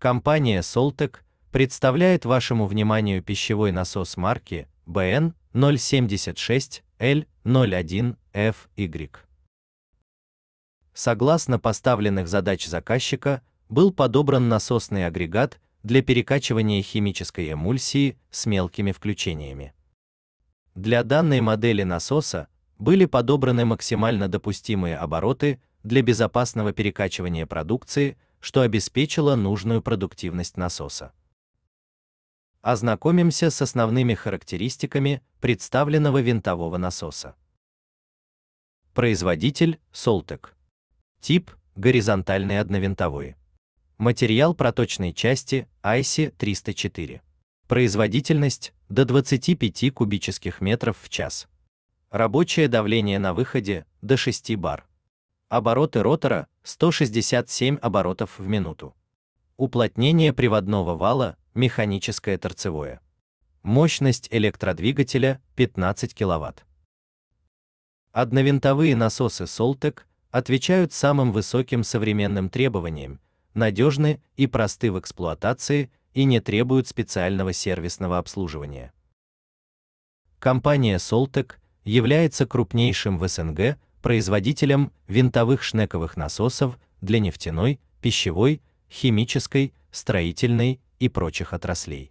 Компания Soltec представляет вашему вниманию пищевой насос марки BN 076L01FY. Согласно поставленных задач заказчика, был подобран насосный агрегат для перекачивания химической эмульсии с мелкими включениями. Для данной модели насоса были подобраны максимально допустимые обороты для безопасного перекачивания продукции что обеспечило нужную продуктивность насоса. Ознакомимся с основными характеристиками представленного винтового насоса. Производитель – Солтек. Тип – горизонтальный одновинтовой. Материал проточной части – ICI 304. Производительность – до 25 кубических метров в час. Рабочее давление на выходе – до 6 бар обороты ротора 167 оборотов в минуту. Уплотнение приводного вала механическое торцевое. Мощность электродвигателя 15 кВт. Одновинтовые насосы Soltec отвечают самым высоким современным требованиям, надежны и просты в эксплуатации и не требуют специального сервисного обслуживания. Компания Soltec является крупнейшим в СНГ производителем винтовых шнековых насосов для нефтяной, пищевой, химической, строительной и прочих отраслей.